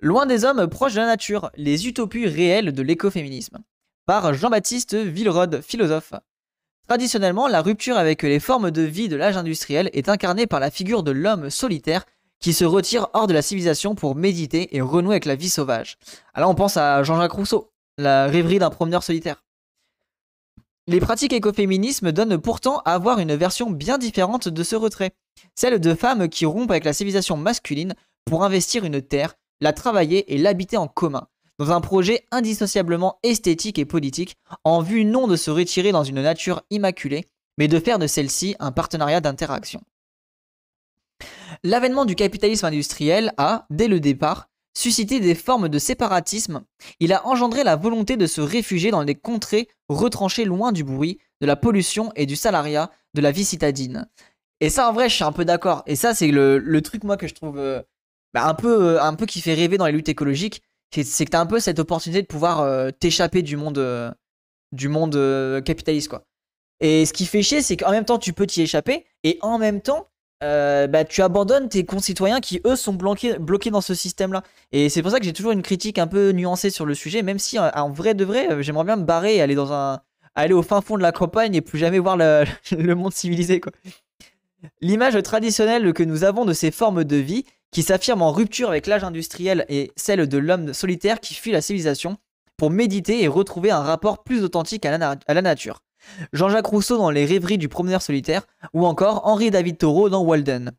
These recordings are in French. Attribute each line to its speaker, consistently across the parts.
Speaker 1: Loin des hommes, proches de la nature, les utopies réelles de l'écoféminisme, par Jean-Baptiste Villerode, philosophe. Traditionnellement, la rupture avec les formes de vie de l'âge industriel est incarnée par la figure de l'homme solitaire qui se retire hors de la civilisation pour méditer et renouer avec la vie sauvage. Alors ah, on pense à Jean-Jacques Rousseau, la rêverie d'un promeneur solitaire. Les pratiques écoféminisme donnent pourtant à voir une version bien différente de ce retrait, celle de femmes qui rompent avec la civilisation masculine pour investir une terre, la travailler et l'habiter en commun, dans un projet indissociablement esthétique et politique, en vue non de se retirer dans une nature immaculée, mais de faire de celle-ci un partenariat d'interaction. L'avènement du capitalisme industriel a, dès le départ, suscité des formes de séparatisme, il a engendré la volonté de se réfugier dans des contrées retranchées loin du bruit, de la pollution et du salariat, de la vie citadine. Et ça, en vrai, je suis un peu d'accord. Et ça, c'est le, truc, moi, que je trouve euh, bah, un, peu, euh, un peu qui fait rêver dans les luttes écologiques, c'est que tu un peu cette opportunité de pouvoir euh, t'échapper du monde, euh, du monde capitaliste. quoi. Et ce qui fait chier, c'est qu'en même temps, tu peux t'y échapper, et en même temps, bah, tu abandonnes tes concitoyens qui, eux, sont bloqués, dans ce système-là. Et c'est pour ça que j'ai toujours une critique un peu nuancée sur le sujet, même si en vrai de vrai, j'aimerais bien me barrer aller, dans un, aller au fin fond de la campagne et plus jamais voir le, monde civilisé. L'image traditionnelle que nous avons de ces formes de vie qui s'affirme en rupture avec l'âge industriel et celle de l'homme solitaire qui fuit la civilisation pour méditer et retrouver un rapport plus authentique à la, nature. Jean-Jacques Rousseau dans Les rêveries du promeneur solitaire, ou encore Henri David Thoreau dans Walden,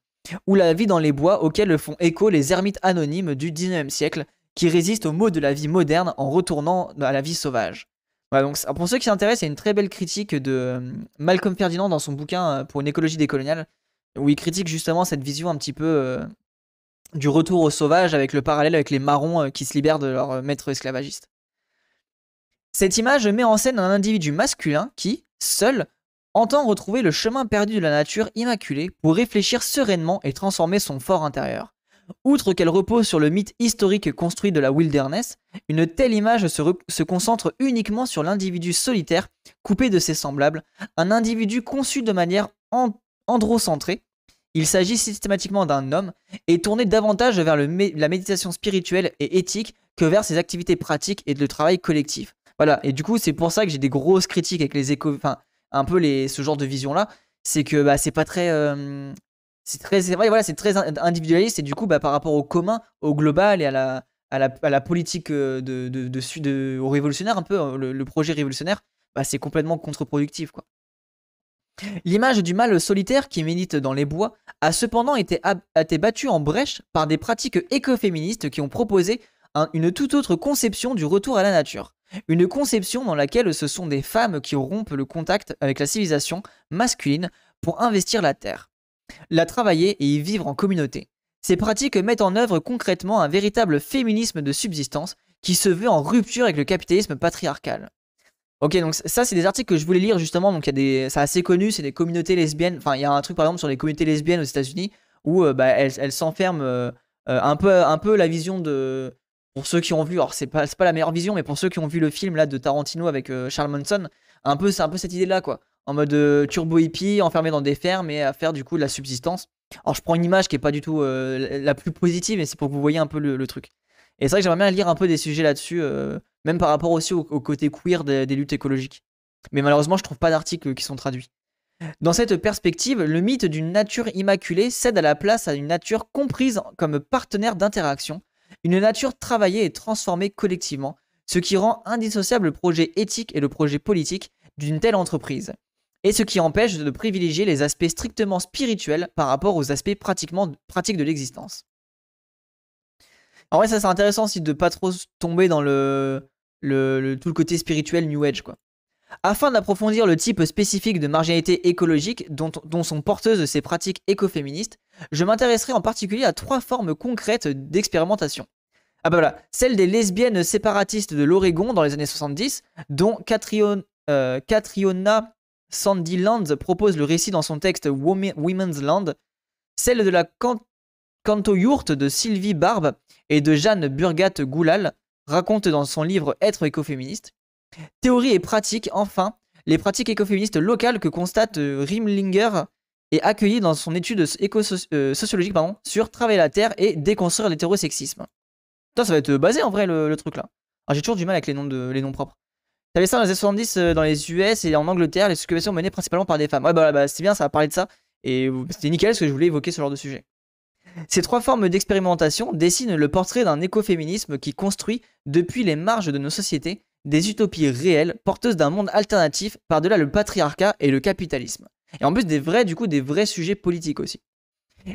Speaker 1: ou la vie dans les bois auxquels font écho les ermites anonymes du 19e siècle qui résistent aux maux de la vie moderne en retournant à la vie sauvage. donc pour ceux qui s'intéressent, il y a une très belle critique de euh, Malcolm Ferdinand dans son bouquin euh, Pour une écologie décoloniale, où il critique justement cette vision un petit peu euh, du retour au sauvage avec le parallèle avec les marrons euh, qui se libèrent de leur euh, maître esclavagiste. Cette image met en scène un individu masculin qui, seul, entend retrouver le chemin perdu de la nature immaculée pour réfléchir sereinement et transformer son fort intérieur. Outre qu'elle repose sur le mythe historique construit de la wilderness, une telle image se, se concentre uniquement sur l'individu solitaire, coupé de ses semblables, un individu conçu de manière androcentrée, il s'agit systématiquement d'un homme et tourné davantage vers la méditation spirituelle et éthique que vers ses activités pratiques et le travail collectif. Voilà, et du coup, c'est pour ça que j'ai des grosses critiques avec les éco... Enfin, un peu les, ce genre de vision-là, c'est que bah, c'est pas très... Euh, c'est très, vrai, voilà, c'est très individualiste et du coup, bah, par rapport au commun, au global et à la, à la, politique euh, de, de, de, au révolutionnaire, un peu, euh, le, le projet révolutionnaire, bah, c'est complètement contre-productif. Quoi. L'image du mâle solitaire qui médite dans les bois a cependant été, battue en brèche par des pratiques écoféministes qui ont proposé une toute autre conception du retour à la nature. Une conception dans laquelle ce sont des femmes qui rompent le contact avec la civilisation masculine pour investir la terre, la travailler et y vivre en communauté. Ces pratiques mettent en œuvre concrètement un véritable féminisme de subsistance qui se veut en rupture avec le capitalisme patriarcal. Ok, donc ça, c'est des articles que je voulais lire justement. Donc, il y a des. C'est assez connu, c'est des communautés lesbiennes. Enfin, il y a un truc par exemple sur les communautés lesbiennes aux États-Unis où euh, bah, elles, s'enferment euh, euh, un, peu, un peu la vision de. Pour ceux qui ont vu, alors c'est pas, pas la meilleure vision, mais pour ceux qui ont vu le film là de Tarantino avec euh, Charles Manson, un peu, c'est un peu cette idée là quoi. En mode turbo hippie, enfermé dans des fermes et à faire du coup de la subsistance. Alors, je prends une image qui est pas du tout la plus positive, mais c'est pour que vous voyez un peu le, le truc. Et c'est vrai que j'aimerais bien lire un peu des sujets là-dessus même par rapport aussi au, côté queer des, luttes écologiques. Mais malheureusement, je trouve pas d'articles qui sont traduits. Dans cette perspective, le mythe d'une nature immaculée cède à la place à une nature comprise comme partenaire d'interaction, une nature travaillée et transformée collectivement, ce qui rend indissociable le projet éthique et le projet politique d'une telle entreprise, et ce qui empêche de privilégier les aspects strictement spirituels par rapport aux aspects pratiquement pratiques de l'existence. En vrai, ça c'est intéressant aussi de pas trop tomber dans le le, tout le côté spirituel New Age, quoi. Afin d'approfondir le type spécifique de marginalité écologique dont, sont porteuses ces pratiques écoféministes, je m'intéresserai en particulier à trois formes concrètes d'expérimentation. Ah bah voilà, celle des lesbiennes séparatistes de l'Oregon dans les années 70, dont euh, Catriona Sandyland propose le récit dans son texte Women's Land, celle de la Canto Yurt de Sylvie Barbe et de Jeanne Burgat Goulal, raconte dans son livre Être écoféministe. Théorie et pratique, enfin, les pratiques écoféministes locales que constate euh, Rimlinger et accueillie dans son étude euh, sociologique sur Travailler la Terre et déconstruire l'hétérosexisme. ça va être euh, basé en vrai le, truc là. Ah, j'ai toujours du mal avec les noms, de, les noms propres. T'avais ça dans les années 70 dans les US et en Angleterre, les occupations menées principalement par des femmes. Ouais, bah, bah, c'est bien, ça a parlé de ça. Et c'était nickel ce que je voulais évoquer ce genre de sujet. Ces trois formes d'expérimentation dessinent le portrait d'un écoféminisme qui construit, depuis les marges de nos sociétés, des utopies réelles porteuses d'un monde alternatif par-delà le patriarcat et le capitalisme. Et en plus des vrais, du coup, des vrais sujets politiques aussi.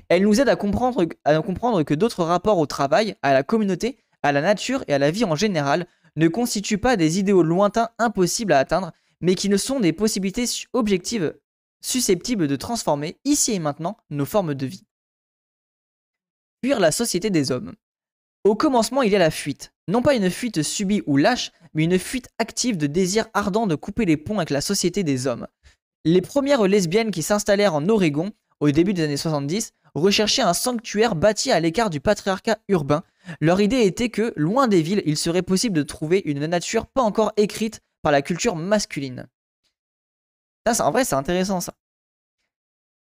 Speaker 1: Elle nous aident à comprendre, à comprendre que d'autres rapports au travail, à la communauté, à la nature et à la vie en général ne constituent pas des idéaux lointains impossibles à atteindre, mais qui ne sont des possibilités objectives susceptibles de transformer, ici et maintenant, nos formes de vie fuir la société des hommes. Au commencement, il y a la fuite. Non pas une fuite subie ou lâche, mais une fuite active de désir ardent de couper les ponts avec la société des hommes. Les premières lesbiennes qui s'installèrent en Oregon au début des années 70 recherchaient un sanctuaire bâti à l'écart du patriarcat urbain. Leur idée était que, loin des villes, il serait possible de trouver une nature pas encore écrite par la culture masculine. Ça, en vrai, c'est intéressant ça.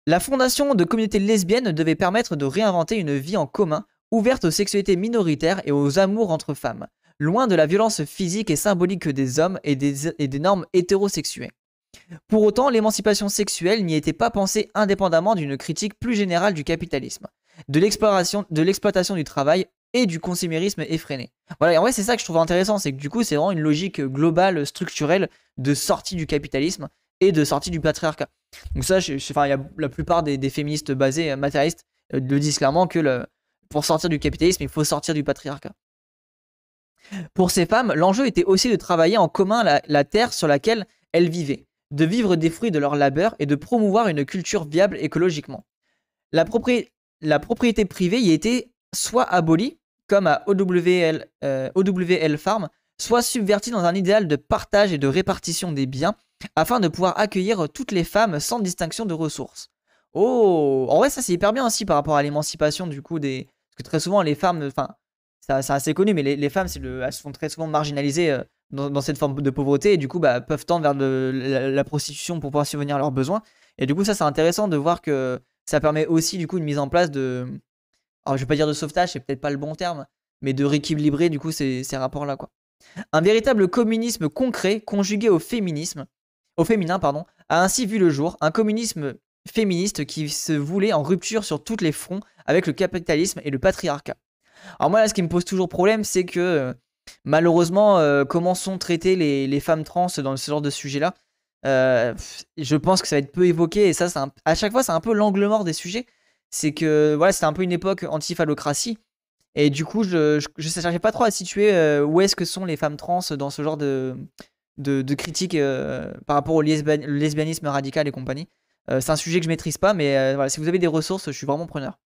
Speaker 1: La fondation de communautés lesbiennes devait permettre de réinventer une vie en commun, ouverte aux sexualités minoritaires et aux amours entre femmes, loin de la violence physique et symbolique des hommes et des, normes hétérosexuées. Pour autant, l'émancipation sexuelle n'y était pas pensée indépendamment d'une critique plus générale du capitalisme, de l'exploitation du travail et du consumérisme effréné. Voilà, et en vrai, c'est ça que je trouve intéressant, c'est que du coup, c'est vraiment une logique globale, structurelle, de sortie du capitalisme, et de sortie du patriarcat. Donc ça, la plupart des, féministes basées euh, matérialistes euh, le disent clairement que pour sortir du capitalisme, il faut sortir du patriarcat. Pour ces femmes, l'enjeu était aussi de travailler en commun la, terre sur laquelle elles vivaient, de vivre des fruits de leur labeur et de promouvoir une culture viable écologiquement. La, propriété privée y était soit abolie, comme à OWL, euh, OWL Farm, soit subverti dans un idéal de partage et de répartition des biens, afin de pouvoir accueillir toutes les femmes sans distinction de ressources. Oh, en vrai, ça c'est hyper bien aussi par rapport à l'émancipation du coup des. Parce que très souvent, les femmes, enfin, c'est assez connu, mais les, femmes, elles elles sont très souvent marginalisées euh, dans, cette forme de pauvreté et du coup, bah, peuvent tendre vers la, prostitution pour pouvoir subvenir à leurs besoins. Et du coup, ça c'est intéressant de voir que ça permet aussi du coup une mise en place de. Alors, je vais pas dire de sauvetage, c'est peut-être pas le bon terme, mais de rééquilibrer du coup ces, ces rapports-là, quoi. Un véritable communisme concret conjugué au féminisme, au féminin, pardon, a ainsi vu le jour, un communisme féministe qui se voulait en rupture sur tous les fronts avec le capitalisme et le patriarcat. Alors moi, là, ce qui me pose toujours problème, c'est que euh, malheureusement, euh, comment sont traitées les, femmes trans dans ce genre de sujet-là euh, Je pense que ça va être peu évoqué, et ça, à chaque fois, c'est un peu l'angle mort des sujets. C'est que voilà, c'était un peu une époque anti et du coup, je ne cherchais pas trop à situer euh, où est-ce que sont les femmes trans dans ce genre de, de, critiques euh, par rapport au lesbianisme radical et compagnie. Euh, c'est un sujet que je maîtrise pas, mais voilà, si vous avez des ressources, je suis vraiment preneur.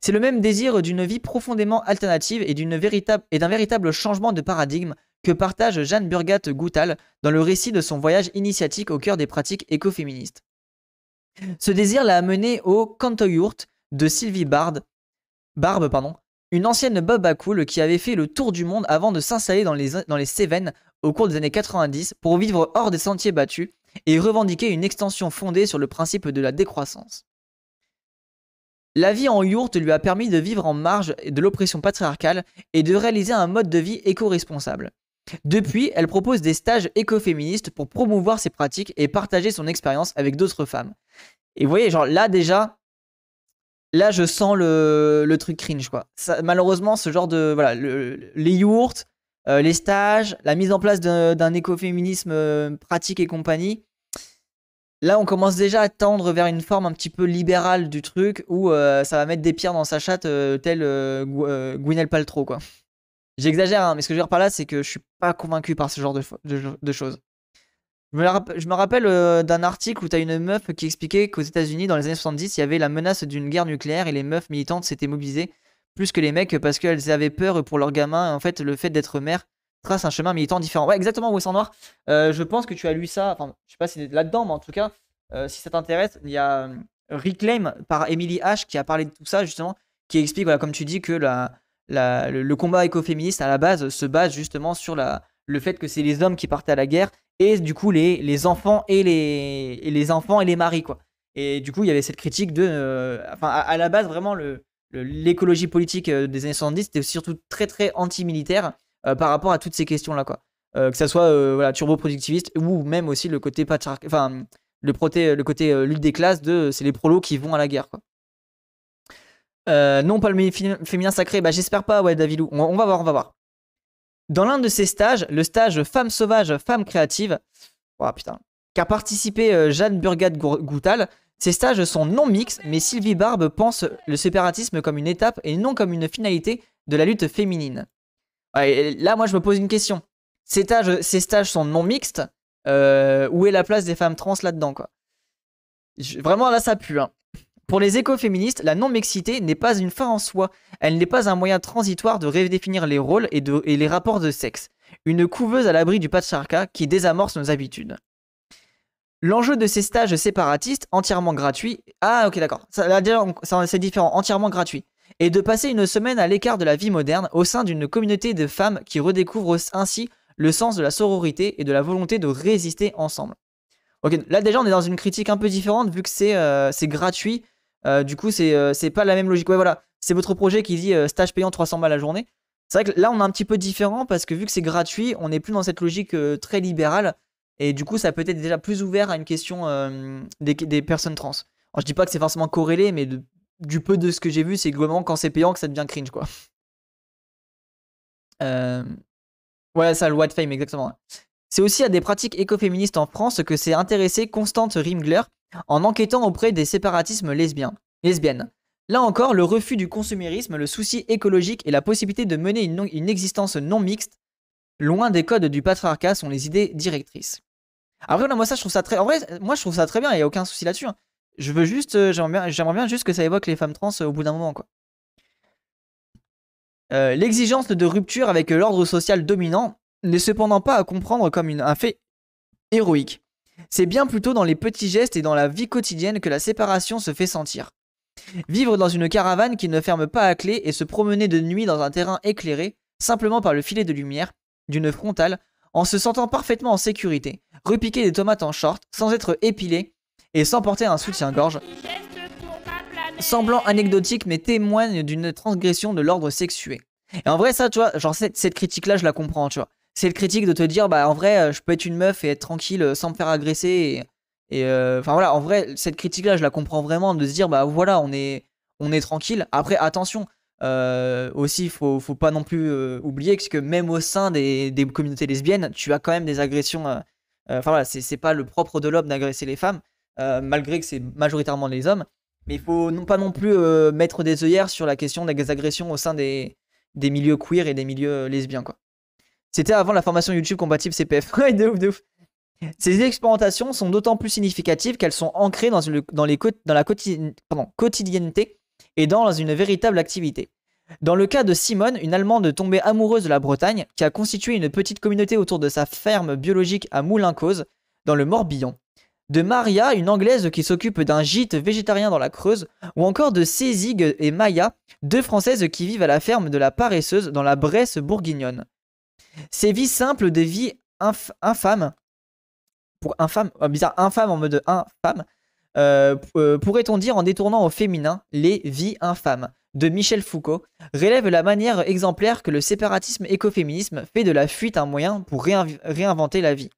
Speaker 1: C'est le même désir d'une vie profondément alternative et d'un véritable, véritable changement de paradigme que partage Jeanne Burgat Goutal dans le récit de son voyage initiatique au cœur des pratiques écoféministes. Ce désir l'a amené au Cantoyurt de Sylvie Bard, Barbe, pardon, une ancienne Bob qui avait fait le tour du monde avant de s'installer dans les, dans Cévennes au cours des années 90 pour vivre hors des sentiers battus et revendiquer une extension fondée sur le principe de la décroissance. La vie en yourte lui a permis de vivre en marge de l'oppression patriarcale et de réaliser un mode de vie éco-responsable. Depuis, elle propose des stages écoféministes pour promouvoir ses pratiques et partager son expérience avec d'autres femmes. Et vous voyez, genre là déjà, là je sens le, truc cringe quoi. malheureusement ce genre de voilà les yurts, euh, les stages, la mise en place d'un écoféminisme euh, pratique et compagnie. Là on commence déjà à tendre vers une forme un petit peu libérale du truc où euh, ça va mettre des pierres dans sa chatte tel Gwynelle Paltrow quoi. J'exagère hein, mais ce que je veux dire par là c'est que je suis pas convaincu par ce genre de choses. Je me, rappelle euh, d'un article où tu as une meuf qui expliquait qu'aux États-Unis, dans les années 70, il y avait la menace d'une guerre nucléaire et les meufs militantes s'étaient mobilisées plus que les mecs parce qu'elles avaient peur pour leurs gamins. En fait, le fait d'être mère trace un chemin militant différent. Ouais, exactement, Wesson Noir. Euh, je pense que tu as lu ça. Enfin, je sais pas si c'est là-dedans, mais en tout cas, euh, si ça t'intéresse, il y a Reclaim par Emily H qui a parlé de tout ça justement, qui explique, voilà, comme tu dis, que le combat écoféministe à la base se base justement sur la le fait que c'est les hommes qui partaient à la guerre et du coup les, les enfants et les, les enfants et les maris quoi. Et du coup il y avait cette critique de, euh, enfin à, la base vraiment le, l'écologie politique euh, des années 70 c'était surtout très très anti-militaire euh, par rapport à toutes ces questions là quoi. que ça soit voilà turbo-productiviste ou même aussi le côté enfin le, le côté lutte des classes de c'est les prolos qui vont à la guerre quoi. non pas le féminin sacré bah j'espère pas ouais Davilou on va voir on va voir dans l'un de ces stages, le stage Femmes sauvage, femme créative", oh, qu'a participé euh, Jeanne Burgat-Goutal, ces stages sont non mixtes, mais Sylvie Barbe pense le séparatisme comme une étape et non comme une finalité de la lutte féminine. là, moi, je me pose une question. Ces stages, sont non mixtes. Euh, où est la place des femmes trans là-dedans, quoi Vraiment, là, ça pue. Hein. Pour les écoféministes, la non-mixité n'est pas une fin en soi. Elle n'est pas un moyen transitoire de redéfinir les rôles et, les rapports de sexe. Une couveuse à l'abri du patriarcat qui désamorce nos habitudes. L'enjeu de ces stages séparatistes entièrement gratuits. Ah, ok, d'accord. C'est différent, entièrement gratuit. Et de passer une semaine à l'écart de la vie moderne au sein d'une communauté de femmes qui redécouvrent ainsi le sens de la sororité et de la volonté de résister ensemble. Ok, là déjà on est dans une critique un peu différente vu que c'est euh, gratuit euh, du coup, euh, c'est pas la même logique. Ouais, voilà, c'est votre projet qui dit euh, stage payant 300 balles la journée. C'est vrai que là, on est un petit peu différent parce que vu que c'est gratuit, on n'est plus dans cette logique très libérale. Et du coup, ça peut être déjà plus ouvert à une question des, personnes trans. Alors, je dis pas que c'est forcément corrélé, mais du peu de ce que j'ai vu, c'est globalement quand c'est payant que ça devient cringe, quoi. Ouais, ça, le White Fame, exactement. C'est aussi à des pratiques écoféministes en France que s'est intéressée Constance Rimgler en enquêtant auprès des séparatismes lesbiennes. Là encore, le refus du consumérisme, le souci écologique et la possibilité de mener une, existence non mixte, loin des codes du patriarcat, sont les idées directrices. Après, moi, ça, je trouve ça très. En vrai, moi, je trouve ça très bien, il n'y a aucun souci là-dessus. Hein. Je veux juste. Euh, j'aimerais bien, juste que ça évoque les femmes trans euh, au bout d'un moment, euh, L'exigence de rupture avec l'ordre social dominant n'est cependant pas à comprendre comme une, un fait héroïque. C'est bien plutôt dans les petits gestes et dans la vie quotidienne que la séparation se fait sentir. Vivre dans une caravane qui ne ferme pas à clé et se promener de nuit dans un terrain éclairé, simplement par le filet de lumière, d'une frontale, en se sentant parfaitement en sécurité, repiquer des tomates en short, sans être épilé et sans porter un soutien-gorge, semblant anecdotique mais témoigne d'une transgression de l'ordre sexué. Et en vrai, ça, tu vois, genre cette critique-là, je la comprends, tu vois c'est le critique de te dire, bah en vrai, euh, je peux être une meuf et être tranquille euh, sans me faire agresser. Et, euh, enfin voilà, en vrai, cette critique-là, je la comprends vraiment de se dire, bah voilà, on est, on est tranquille. Après, attention, euh, aussi, faut, faut pas non plus oublier que même au sein des, des, communautés lesbiennes, tu as quand même des agressions. Enfin voilà, c'est pas le propre de l'homme d'agresser les femmes, malgré que c'est majoritairement les hommes. Mais il faut non, pas non plus mettre des œillères sur la question des agressions au sein des, des milieux queer et des milieux lesbiens, quoi. C'était avant la formation YouTube compatible CPF. Ces expérimentations sont d'autant plus significatives qu'elles sont ancrées dans, la quotidienneté et dans une véritable activité. Dans le cas de Simone, une Allemande tombée amoureuse de la Bretagne, qui a constitué une petite communauté autour de sa ferme biologique à Moulin-Cose, dans le Morbihan. De Maria, une Anglaise qui s'occupe d'un gîte végétarien dans la Creuse, ou encore de Cézig et Maya, deux Françaises qui vivent à la ferme de la Paresseuse dans la Bresse bourguignonne. Ces vies simples des vies inf infâmes, pour infâme, oh, bizarre, infâme en mode infâme, euh, euh, pourrait-on dire en détournant au féminin les vies infâmes de Michel Foucault, relève la manière exemplaire que le séparatisme écoféminisme fait de la fuite un moyen pour réinventer la vie.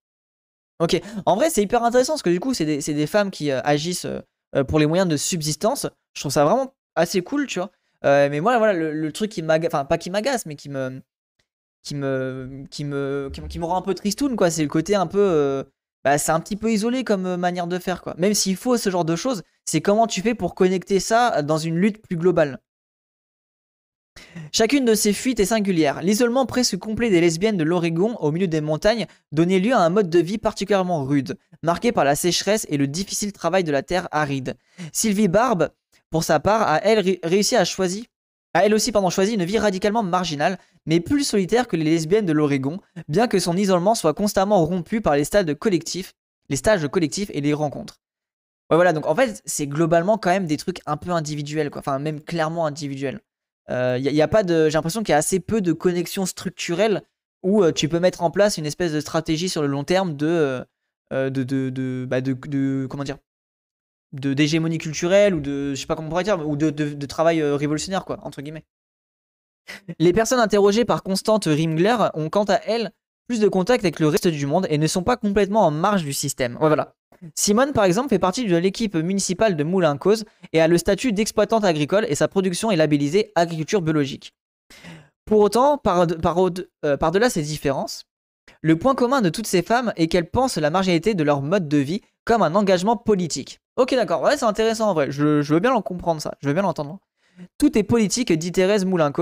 Speaker 1: Ok, en vrai c'est hyper intéressant parce que du coup c'est des, des, femmes qui euh, agissent pour les moyens de subsistance, je trouve ça vraiment assez cool, tu vois. mais moi voilà, le, le truc qui m'agace, enfin pas qui m'agace, mais qui me, qui me, qui me, qui, rend un peu tristoun, quoi. C'est le côté un peu. Euh, bah, c'est un petit peu isolé comme euh, manière de faire, quoi. Même s'il faut ce genre de choses, c'est comment tu fais pour connecter ça euh, dans une lutte plus globale. Chacune de ces fuites est singulière. L'isolement presque complet des lesbiennes de l'Oregon au milieu des montagnes donnait lieu à un mode de vie particulièrement rude, marqué par la sécheresse et le difficile travail de la terre aride. Sylvie Barbe, pour sa part, a elle réussi à choisir elle aussi pendant, choisit une vie radicalement marginale, mais plus solitaire que les lesbiennes de l'Oregon, bien que son isolement soit constamment rompu par les stages collectifs, les stages collectifs et les rencontres. Ouais, voilà, donc en fait, c'est globalement quand même des trucs un peu individuels, quoi. Enfin, même clairement individuels. Il euh, n'y a, pas de, j'ai l'impression qu'il y a assez peu de connexions structurelles où euh, tu peux mettre en place une espèce de stratégie sur le long terme de, euh, bah, de, de, comment dire, de d'hégémonie culturelle ou de je sais pas comment on pourrait dire ou de, travail euh, révolutionnaire quoi entre guillemets. Les personnes interrogées par Constante Ringler ont quant à elles plus de contact avec le reste du monde et ne sont pas complètement en marge du système. Simone par exemple fait partie de l'équipe municipale de Moulin Cause et a le statut d'exploitante agricole et sa production est labellisée agriculture biologique. Pour autant, par, par euh, delà ces différences, le point commun de toutes ces femmes est qu'elles pensent la marginalité de leur mode de vie comme un engagement politique. Ok, d'accord. Ouais, c'est intéressant en vrai. Je, veux bien en comprendre ça. Je veux bien l'entendre. Tout est politique, dit Thérèse moulin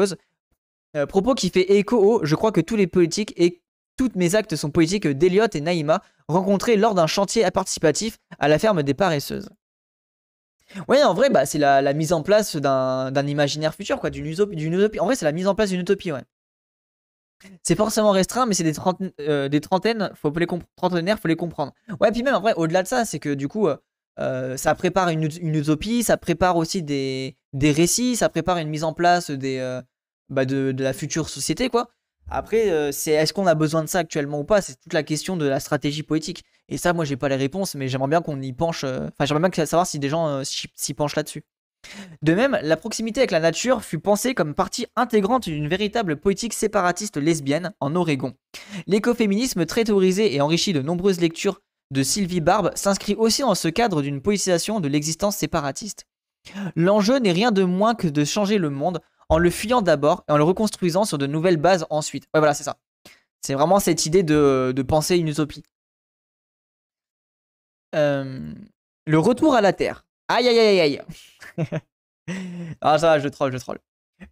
Speaker 1: euh, propos qui fait écho au Je crois que tous les politiques et toutes mes actes sont politiques d'Eliott et Naïma, rencontrés lors d'un chantier participatif à la ferme des paresseuses. Ouais, en vrai, bah, c'est la, mise en place d'un imaginaire futur, quoi, d'une utopie, utopie. En vrai, c'est la mise en place d'une utopie, ouais. C'est forcément restreint, mais c'est des, euh, des trentaines, faut les faut les comprendre. Ouais, puis même, en vrai, au-delà de ça, c'est que du coup, euh, euh, ça prépare une, utopie, ça prépare aussi des, récits, ça prépare une mise en place euh, bah, de, la future société, quoi. Après, euh, c'est est-ce qu'on a besoin de ça actuellement ou pas C'est toute la question de la stratégie poétique. Et ça, moi, j'ai pas les réponses, mais j'aimerais bien qu'on y penche. Enfin, j'aimerais bien savoir si des gens s'y penchent là-dessus. De même, la proximité avec la nature fut pensée comme partie intégrante d'une véritable politique séparatiste lesbienne en Oregon. L'écoféminisme, très théorisé et enrichi de nombreuses lectures de Sylvie Barbe s'inscrit aussi dans ce cadre d'une politisation de l'existence séparatiste. L'enjeu n'est rien de moins que de changer le monde en le fuyant d'abord et en le reconstruisant sur de nouvelles bases ensuite. Ouais, voilà, c'est ça. C'est vraiment cette idée de, penser une utopie. Euh, le retour à la Terre. Aïe, aïe, aïe, aïe. ah, ça va, je troll, je troll.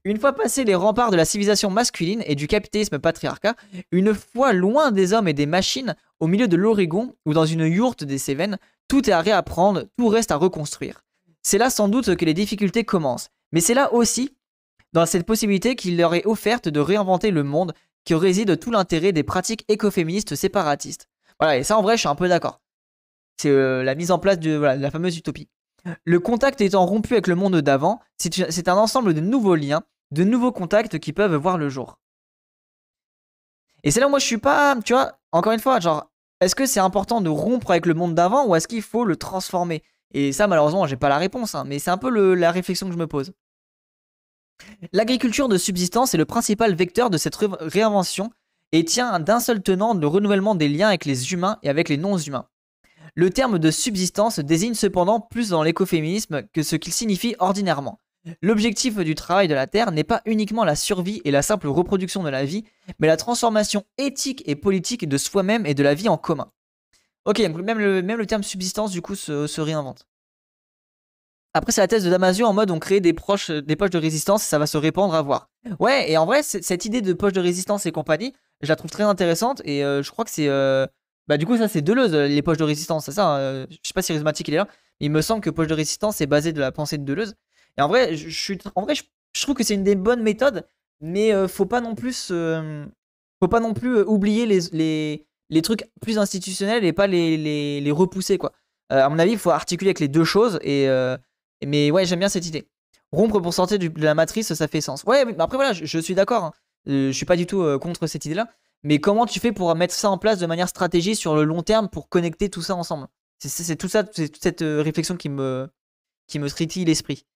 Speaker 1: Une fois passés les remparts de la civilisation masculine et du capitalisme patriarcat, une fois loin des hommes et des machines, au milieu de l'Oregon ou dans une yourte des Cévennes, tout est à réapprendre, tout reste à reconstruire. C'est là sans doute que les difficultés commencent, mais c'est là aussi dans cette possibilité qu'il leur est offerte de réinventer le monde que réside tout l'intérêt des pratiques écoféministes séparatistes. Voilà, et ça en vrai, je suis un peu d'accord. C'est euh, la mise en place de la fameuse utopie. Le contact étant rompu avec le monde d'avant, c'est un ensemble de nouveaux liens, de nouveaux contacts qui peuvent voir le jour. Et c'est là où moi je suis pas, tu vois, encore une fois, genre, est-ce que c'est important de rompre avec le monde d'avant ou est-ce qu'il faut le transformer Et ça, malheureusement, j'ai pas la réponse, hein, mais c'est un peu la réflexion que je me pose. L'agriculture de subsistance est le principal vecteur de cette réinvention et tient d'un seul tenant le renouvellement des liens avec les humains et avec les non-humains. Le terme de subsistance désigne cependant plus dans l'écoféminisme que ce qu'il signifie ordinairement. L'objectif du travail de la Terre n'est pas uniquement la survie et la simple reproduction de la vie, mais la transformation éthique et politique de soi-même et de la vie en commun. Ok, même le, même le terme subsistance du coup se, réinvente. Après, c'est la thèse de Damasio en mode on crée des, proches, des poches de résistance, ça va se répandre à voir. Ouais, et en vrai, cette idée de poche de résistance et compagnie, je la trouve très intéressante et euh, je crois que c'est euh, bah, du coup, ça, c'est Deleuze, euh, les poches de résistance, c'est ça. Hein, euh, je sais pas si Rhizmatique il est là. Mais il me semble que poche de résistance est basé de la pensée de Deleuze. Et en vrai, je, suis, je, trouve que c'est une des bonnes méthodes, mais euh, faut pas non plus, faut pas non plus oublier les, les, trucs plus institutionnels et pas les, les, repousser, quoi. à mon avis, il faut articuler avec les deux choses. Et, mais ouais, j'aime bien cette idée. Rompre pour sortir de la matrice, ça fait sens. Ouais, mais après, voilà, je, suis d'accord. Hein. je suis pas du tout contre cette idée-là. Mais comment tu fais pour mettre ça en place de manière stratégique sur le long terme pour connecter tout ça ensemble C'est tout ça, c'est toute cette euh, réflexion qui me, qui me tritille l'esprit.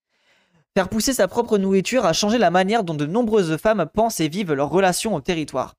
Speaker 1: Faire pousser sa propre nourriture a changé la manière dont de nombreuses femmes pensent et vivent leurs relations au territoire.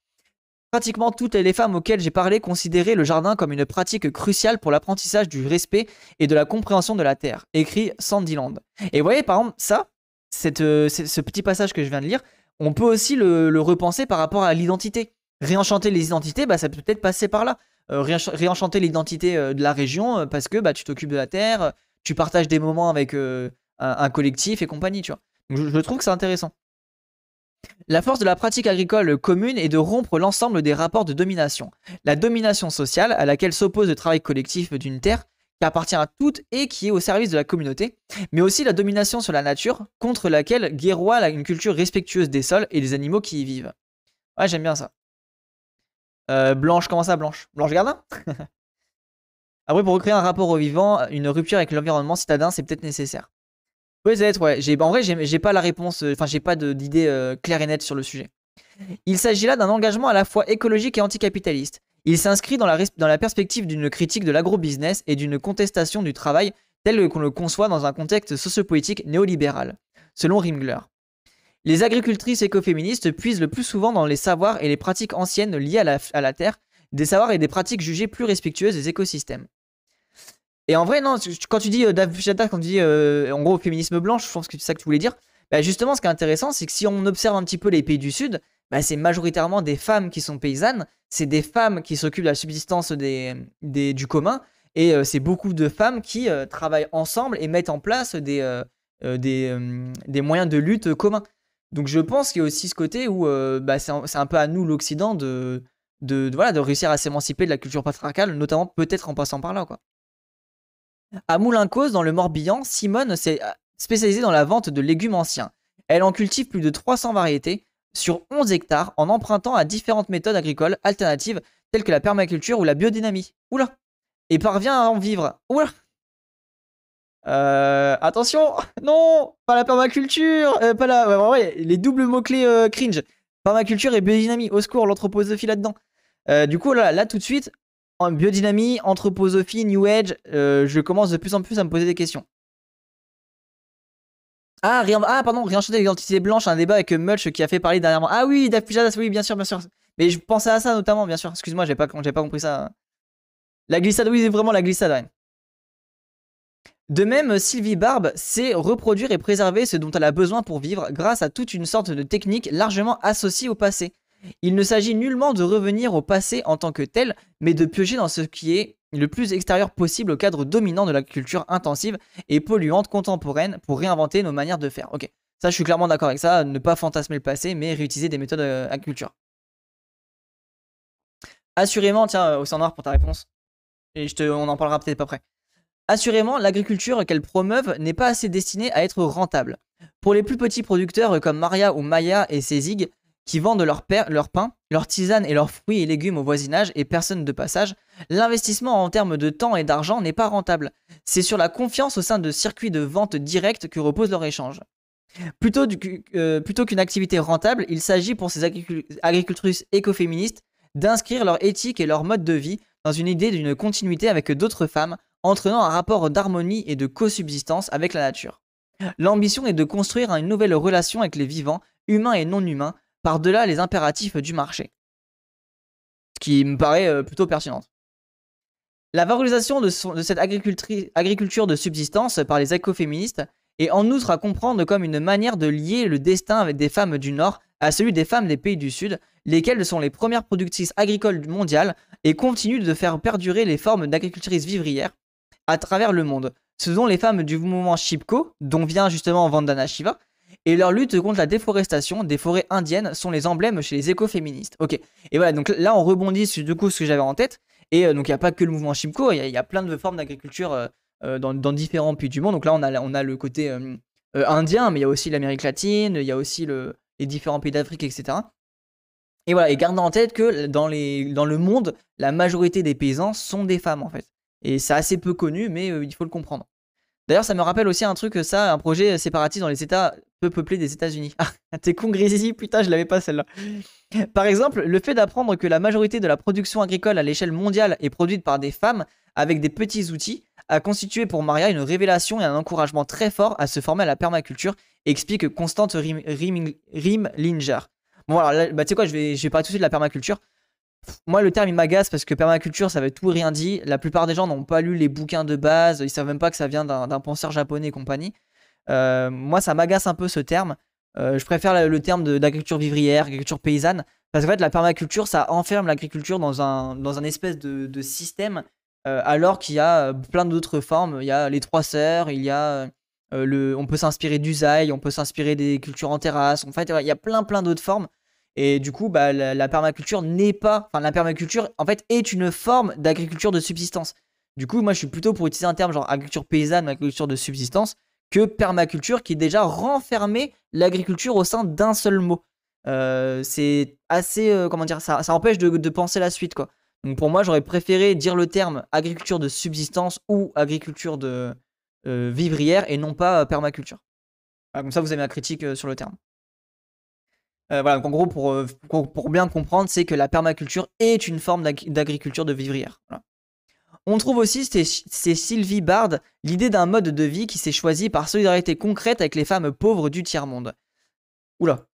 Speaker 1: Pratiquement toutes les femmes auxquelles j'ai parlé considéraient le jardin comme une pratique cruciale pour l'apprentissage du respect et de la compréhension de la terre, écrit Sandyland. Et vous voyez, par exemple, ça, cette, euh, ce petit passage que je viens de lire, on peut aussi le repenser par rapport à l'identité réenchanter les identités, bah, ça peut peut-être passer par là. Euh, réenchanter l'identité euh, de la région euh, parce que bah, tu t'occupes de la terre, tu partages des moments avec un, collectif et compagnie, tu vois. je, trouve que c'est intéressant. La force de la pratique agricole commune est de rompre l'ensemble des rapports de domination. La domination sociale, à laquelle s'oppose le travail collectif d'une terre, qui appartient à toutes et qui est au service de la communauté, mais aussi la domination sur la nature, contre laquelle guerroie une culture respectueuse des sols et des animaux qui y vivent. Ouais, j'aime bien ça. Euh, Blanche, comment ça, Blanche Blanche Gardin Après, pour recréer un rapport au vivant, une rupture avec l'environnement citadin, c'est peut-être nécessaire. Peut-être, ouais. En vrai, j'ai pas la réponse, euh, enfin, j'ai pas d'idée euh, claire et nette sur le sujet. Il s'agit là d'un engagement à la fois écologique et anticapitaliste. Il s'inscrit dans la, perspective d'une critique de l'agro-business et d'une contestation du travail tel qu'on le conçoit dans un contexte sociopolitique néolibéral, selon Ringler. Les agricultrices écoféministes puisent le plus souvent dans les savoirs et les pratiques anciennes liées à la, à la terre, des savoirs et des pratiques jugées plus respectueuses des écosystèmes. Et en vrai, non, quand tu dis euh, quand tu dis euh, en gros féminisme blanc, je pense que c'est ça que tu voulais dire. Bah, justement, ce qui est intéressant, c'est que si on observe un petit peu les pays du Sud, bah, c'est majoritairement des femmes qui sont paysannes, c'est des femmes qui s'occupent de la subsistance des, du commun, et euh, c'est beaucoup de femmes qui euh, travaillent ensemble et mettent en place des, des, des moyens de lutte communs. Donc je pense qu'il y a aussi ce côté où euh, bah, c'est un, peu à nous, l'Occident, de, réussir à s'émanciper de la culture patriarcale, notamment peut-être en passant par là. Quoi. À Moulincos, dans le Morbihan, Simone s'est euh, spécialisée dans la vente de légumes anciens. Elle en cultive plus de 300 variétés sur 11 hectares en empruntant à différentes méthodes agricoles alternatives telles que la permaculture ou la biodynamie. Oula Et parvient à en vivre. Oula euh, attention, non, pas la permaculture, euh, pas la, ouais, les doubles mots clés euh, cringe, permaculture et biodynamie. Au secours, l'anthroposophie là-dedans. Euh, du coup, là, là, tout de suite, en biodynamie, anthroposophie, new age, je commence de plus en plus à me poser des questions. Ah, rien, ah pardon, réenchanter l'identité blanche, un débat avec Mulch qui a fait parler dernièrement. Ah oui, Dave oui, bien sûr, bien sûr. Mais je pensais à ça notamment, bien sûr. Excuse-moi, j'ai pas, pas compris ça. La glissade, oui, c'est vraiment la glissade, de même, Sylvie Barbe sait reproduire et préserver ce dont elle a besoin pour vivre grâce à toute une sorte de technique largement associée au passé. Il ne s'agit nullement de revenir au passé en tant que tel, mais de piocher dans ce qui est le plus extérieur possible au cadre dominant de la culture intensive et polluante contemporaine pour réinventer nos manières de faire. Ok, ça je suis clairement d'accord avec ça, ne pas fantasmer le passé, mais réutiliser des méthodes euh, à culture. Assurément, tiens, euh, au sein noir pour ta réponse. Et je te, on en parlera peut-être pas après. Assurément, l'agriculture qu'elles promeuvent n'est pas assez destinée à être rentable. Pour les plus petits producteurs euh, comme Maria ou Maya et Sezig, qui vendent leur, pain, leurs tisane et leurs fruits et légumes au voisinage et personne de passage, l'investissement en termes de temps et d'argent n'est pas rentable. C'est sur la confiance au sein de circuits de vente directe que repose leur échange. Euh, plutôt, qu'une activité rentable, il s'agit pour ces agricultrices écoféministes d'inscrire leur éthique et leur mode de vie dans une idée d'une continuité avec d'autres femmes entraînant un rapport d'harmonie et de co-subsistance avec la nature. L'ambition est de construire une nouvelle relation avec les vivants, humains et non humains, par-delà les impératifs du marché. Ce qui me paraît euh, plutôt pertinente. La valorisation de, cette agriculture de subsistance par les écoféministes est en outre à comprendre comme une manière de lier le destin avec des femmes du Nord à celui des femmes des pays du Sud, lesquelles sont les premières productrices agricoles mondiales et continuent de faire perdurer les formes d'agricultrices vivrières, à travers le monde. Ce sont les femmes du mouvement Chipko, dont vient justement Vandana Shiva, et leur lutte contre la déforestation des forêts indiennes sont les emblèmes chez les écoféministes. Ok, et voilà, donc là on rebondit sur du coup ce que j'avais en tête, et euh, donc il n'y a pas que le mouvement Chipko, il y, a plein de formes d'agriculture euh, euh, dans, différents pays du monde. Donc là on a, on a le côté indien, mais il y a aussi l'Amérique latine, il y a aussi les différents pays d'Afrique, etc. Et voilà, et gardez en tête que dans, les, dans le monde, la majorité des paysans sont des femmes en fait. Et c'est assez peu connu, mais euh, il faut le comprendre. D'ailleurs, ça me rappelle aussi un truc, euh, ça, un projet euh, séparatiste dans les États peu peuplés des États-Unis. Ah, t'es con, putain, je l'avais pas celle-là. par exemple, le fait d'apprendre que la majorité de la production agricole à l'échelle mondiale est produite par des femmes avec des petits outils a constitué pour Maria une révélation et un encouragement très fort à se former à la permaculture, explique Constante Rimlinger. bon, alors, bah, tu sais quoi, je vais, je vais parler tout de suite de la permaculture moi, le terme, il m'agace parce que permaculture, ça veut tout rien dire. La plupart des gens n'ont pas lu les bouquins de base, ils savent même pas que ça vient d'un penseur japonais et compagnie. Euh, moi, ça m'agace un peu ce terme. Euh, je préfère le, terme d'agriculture vivrière, agriculture paysanne, parce qu'en fait, la permaculture, ça enferme l'agriculture dans un, dans espèce de, système, euh, alors qu'il y a plein d'autres formes. Il y a les trois sœurs, il y a le, on peut s'inspirer du zaï, on peut s'inspirer des cultures en terrasse. En fait, il y a plein, plein d'autres formes. Et du coup, bah, la, permaculture n'est pas. Enfin, la permaculture, en fait, est une forme d'agriculture de subsistance. Du coup, moi, je suis plutôt pour utiliser un terme genre agriculture paysanne, agriculture de subsistance, que permaculture, qui est déjà renfermé l'agriculture au sein d'un seul mot. Euh, c'est assez. Euh, comment dire ça, ça empêche de, de, penser la suite, quoi. Donc, pour moi, j'aurais préféré dire le terme agriculture de subsistance ou agriculture de euh, vivrière et non pas permaculture. comme ça, vous avez ma critique sur le terme. Euh, voilà, donc en gros, euh, pour, pour bien comprendre, c'est que la permaculture est une forme d'agriculture de vivrière. On trouve aussi, c'est Sylvie Bard, l'idée d'un mode de vie qui s'est choisi par solidarité concrète avec les femmes pauvres du tiers-monde. Oula.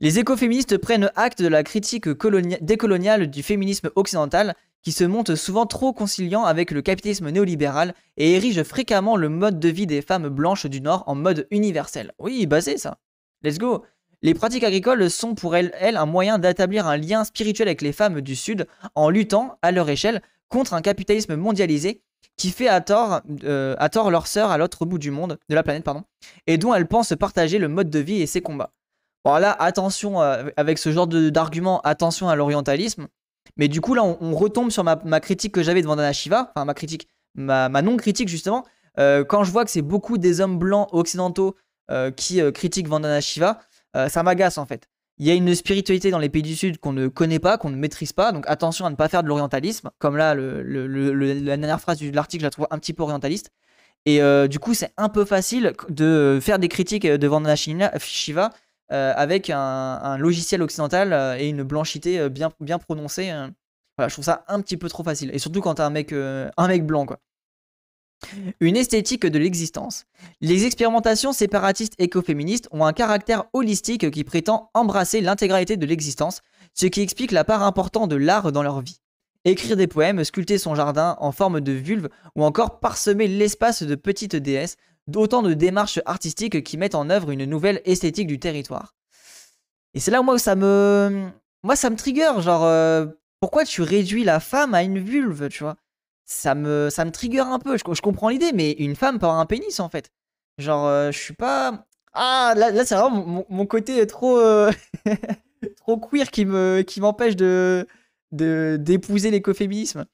Speaker 1: Les écoféministes prennent acte de la critique décoloniale du féminisme occidental qui se monte souvent trop conciliant avec le capitalisme néolibéral et érige fréquemment le mode de vie des femmes blanches du Nord en mode universel. Oui, basé ça. Let's go. Les pratiques agricoles sont pour elles, un moyen d'établir un lien spirituel avec les femmes du Sud en luttant, à leur échelle, contre un capitalisme mondialisé qui fait à tort, euh, leur sœur à l'autre bout du monde, de la planète, pardon, et dont elles pensent partager le mode de vie et ses combats. Voilà, là, attention euh, avec ce genre d'argument, attention à l'orientalisme. Mais du coup, là, on, retombe sur ma, critique que j'avais de Vandana Shiva, enfin ma critique, ma, non-critique justement, euh, quand je vois que c'est beaucoup des hommes blancs occidentaux qui critiquent Vandana Shiva, euh, ça m'agace en fait. Il y a une spiritualité dans les pays du Sud qu'on ne connaît pas, qu'on ne maîtrise pas, donc attention à ne pas faire de l'orientalisme. Comme là, la dernière phrase de l'article, je la trouve un petit peu orientaliste. Et euh, du coup, c'est un peu facile de faire des critiques devant Vandana Shiva euh, avec un, logiciel occidental et une blanchité bien, bien prononcée. Hein. Voilà, je trouve ça un petit peu trop facile. Et surtout quand t'as un mec, un mec blanc, quoi. Une esthétique de l'existence. Les expérimentations séparatistes écoféministes ont un caractère holistique qui prétend embrasser l'intégralité de l'existence, ce qui explique la part importante de l'art dans leur vie. Écrire des poèmes, sculpter son jardin en forme de vulve ou encore parsemer l'espace de petites déesses, d'autant de démarches artistiques qui mettent en œuvre une nouvelle esthétique du territoire. Et c'est là où moi ça me moi ça me trigger genre euh, pourquoi tu réduis la femme à une vulve, tu vois ça me, ça me trigger un peu. Je, je comprends l'idée, mais une femme peut un pénis en fait. Genre, euh, je suis pas. Ah, là, là c'est vraiment mon, côté trop, euh, trop queer qui me, qui m'empêche de, d'épouser l'écoféminisme.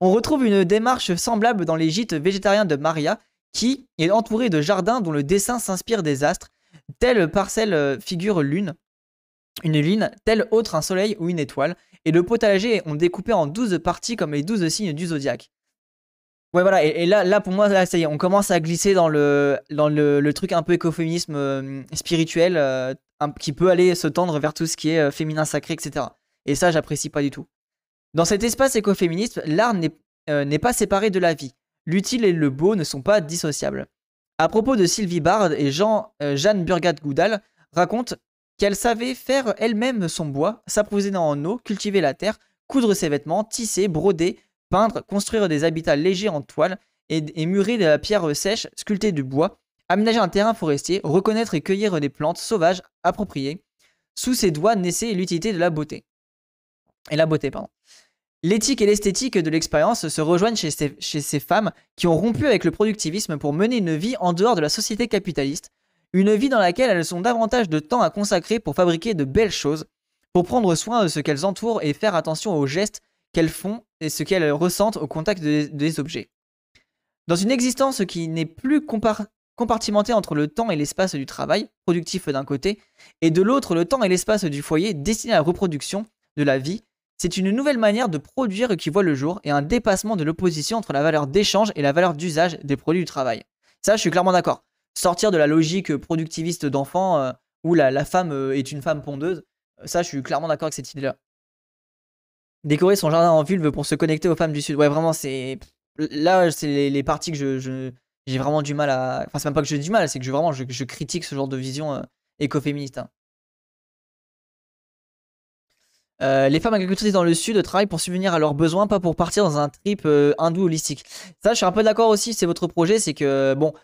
Speaker 1: On retrouve une démarche semblable dans les gîtes végétariens de Maria, qui est entourée de jardins dont le dessin s'inspire des astres, telle parcelle euh, figure lune, une lune, telle autre un soleil ou une étoile, et le potager, on découpait en douze parties comme les douze signes du zodiaque. Ouais, voilà. Et, là, là, pour moi, ça y est, on commence à glisser dans le, dans le, truc un peu écoféminisme euh, spirituel euh, qui peut aller se tendre vers tout ce qui est euh, féminin sacré, etc. Et ça, j'apprécie pas du tout. Dans cet espace écoféministe, l'art n'est pas séparé de la vie. L'utile et le beau ne sont pas dissociables. À propos de Sylvie Bard et Jean, Jeanne Burgat-Goudal, raconte qu'elle savait faire elle-même son bois, s'approvisionner en eau, cultiver la terre, coudre ses vêtements, tisser, broder, peindre, construire des habitats légers en toile et, murer de la pierre sèche, sculpter du bois, aménager un terrain forestier, reconnaître et cueillir des plantes sauvages appropriées. Sous ses doigts naissait l'utilité de la beauté. Et la beauté, pardon. L'éthique et l'esthétique de l'expérience se rejoignent chez ces femmes qui ont rompu avec le productivisme pour mener une vie en dehors de la société capitaliste, une vie dans laquelle elles ont davantage de temps à consacrer pour fabriquer de belles choses, pour prendre soin de ce qu'elles entourent et faire attention aux gestes qu'elles font et ce qu'elles ressentent au contact des, objets. Dans une existence qui n'est plus compartimentée entre le temps et l'espace du travail, productif d'un côté, et de l'autre le temps et l'espace du foyer destiné à la reproduction de la vie, c'est une nouvelle manière de produire qui voit le jour et un dépassement de l'opposition entre la valeur d'échange et la valeur d'usage des produits du travail. Ça, je suis clairement d'accord sortir de la logique productiviste d'enfant euh, où la, femme euh, est une femme pondeuse. Euh, ça, je suis clairement d'accord avec cette idée-là. Décorer son jardin en vulve pour se connecter aux femmes du Sud. Ouais, vraiment, c'est. Là, c'est les, parties que je. J'ai vraiment du mal à. Enfin, c'est même pas que j'ai du mal, c'est que je, vraiment, je, critique ce genre de vision écoféministe. Hein. les femmes agricultrices dans le sud travaillent pour subvenir à leurs besoins, pas pour partir dans un trip hindou holistique. Ça, je suis un peu d'accord aussi, c'est votre projet, c'est que, bon,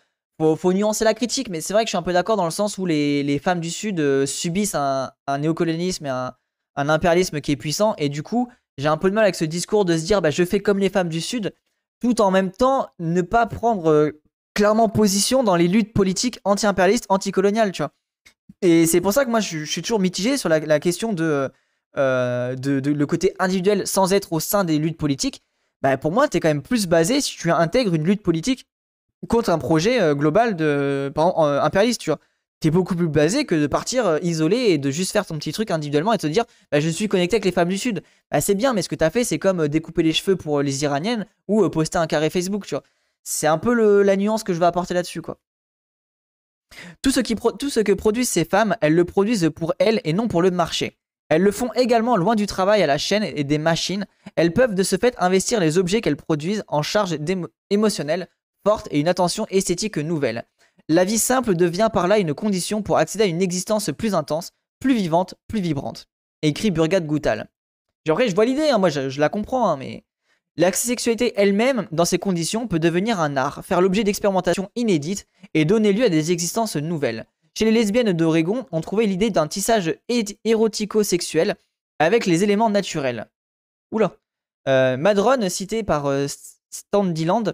Speaker 1: faut, faut nuancer la critique, mais c'est vrai que je suis un peu d'accord dans le sens où les, femmes du Sud euh, subissent un, un néocolonialisme et un, impérialisme qui est puissant, et du coup, j'ai un peu de mal avec ce discours de se dire bah, je fais comme les femmes du Sud, tout en même temps ne pas prendre euh, clairement position dans les luttes politiques anti-impérialistes, anti-coloniales, tu vois. Et c'est pour ça que moi, je, suis toujours mitigé sur la, question euh, de, le côté individuel sans être au sein des luttes politiques. Bah, pour moi, tu es quand même plus basé si tu intègres une lutte politique contre un projet euh, global de, euh, impérialiste, tu vois. T'es beaucoup plus basé que de partir euh, isolé et de juste faire ton petit truc individuellement et te dire bah, je suis connecté avec les femmes du Sud. Bah, c'est bien, mais ce que t'as fait, c'est comme découper les cheveux pour les Iraniennes ou poster un carré Facebook, tu vois. C'est un peu la nuance que je vais apporter là-dessus, quoi. Tout ce, qui tout ce que produisent ces femmes, elles le produisent pour elles et non pour le marché. Elles le font également loin du travail à la chaîne et des machines. Elles peuvent de ce fait investir les objets qu'elles produisent en charge émotionnelle forte et une attention esthétique nouvelle. La vie simple devient par là une condition pour accéder à une existence plus intense, plus vivante, plus vibrante. Écrit Burgat Goutal. Genre, je vois l'idée, hein, moi je, la comprends, hein, mais. La sexualité elle-même, dans ces conditions, peut devenir un art, faire l'objet d'expérimentations inédites et donner lieu à des existences nouvelles. Chez les lesbiennes d'Oregon, on trouvait l'idée d'un tissage érotico-sexuel avec les éléments naturels. Oula. Euh, Madrone, citée par euh, Standyland,